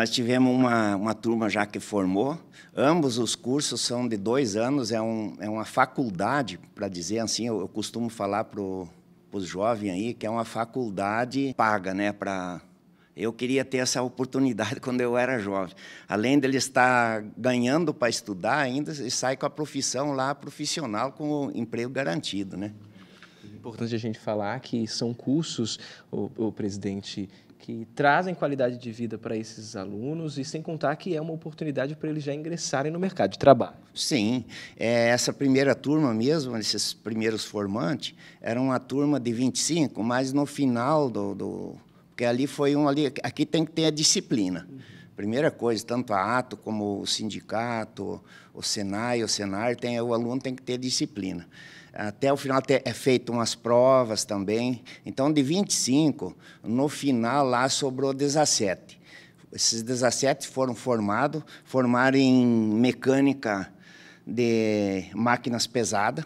Nós tivemos uma, uma turma já que formou. Ambos os cursos são de dois anos, é, um, é uma faculdade, para dizer assim, eu, eu costumo falar para os jovens aí, que é uma faculdade paga, né? Pra, eu queria ter essa oportunidade quando eu era jovem. Além de ele estar ganhando para estudar, ainda sai com a profissão lá profissional, com o emprego garantido, né? importante a gente falar que são cursos, o, o presidente, que trazem qualidade de vida para esses alunos e sem contar que é uma oportunidade para eles já ingressarem no mercado de trabalho. Sim, é, essa primeira turma mesmo, esses primeiros formantes, era uma turma de 25, mas no final do, do porque ali foi um ali, aqui tem que ter a disciplina. Uhum. Primeira coisa, tanto a ATO como o sindicato, o SENAI, o SENAR, tem, o aluno tem que ter disciplina. Até o final é feito umas provas também. Então, de 25, no final lá sobrou 17. Esses 17 foram formados, formaram em mecânica de máquinas pesadas,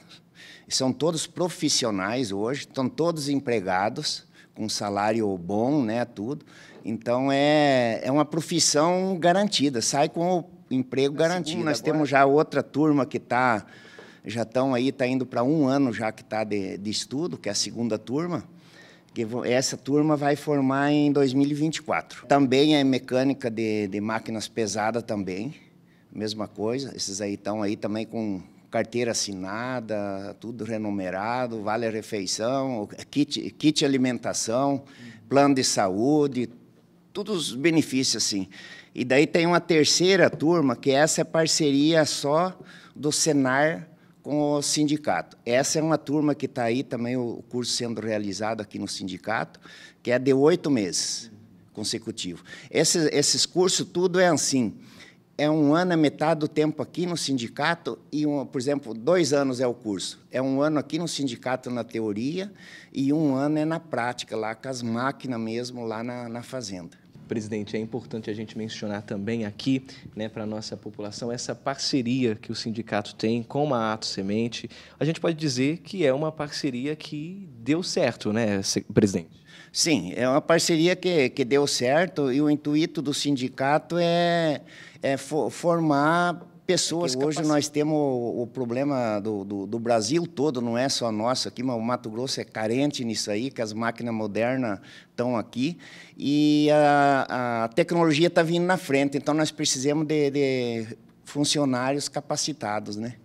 são todos profissionais hoje, estão todos empregados, com salário bom, né, tudo. Então é, é uma profissão garantida, sai com o emprego é garantido. Nós agora. temos já outra turma que está já estão aí, está indo para um ano já que está de, de estudo, que é a segunda turma. Que essa turma vai formar em 2024. Também é mecânica de, de máquinas pesadas também, mesma coisa. Esses aí estão aí também com carteira assinada, tudo renumerado, vale a refeição, kit, kit alimentação, plano de saúde, todos os benefícios assim. E daí tem uma terceira turma, que essa é parceria só do Senar com o sindicato. Essa é uma turma que está aí também, o curso sendo realizado aqui no sindicato, que é de oito meses consecutivos. Esse, esses cursos tudo é assim, é um ano a é metade do tempo aqui no sindicato e, um, por exemplo, dois anos é o curso. É um ano aqui no sindicato na teoria e um ano é na prática, lá com as máquinas mesmo, lá na, na fazenda. Presidente, é importante a gente mencionar também aqui, né, para a nossa população, essa parceria que o sindicato tem com a Ato Semente. A gente pode dizer que é uma parceria que deu certo, né, presidente? Sim, é uma parceria que, que deu certo e o intuito do sindicato é, é for, formar pessoas que hoje nós temos o, o problema do, do, do, Brasil todo, não é só nosso aqui, mas o Mato Grosso é carente nisso aí, que as máquinas modernas estão aqui e a, a tecnologia está vindo na frente, então nós precisamos de, de funcionários capacitados, né?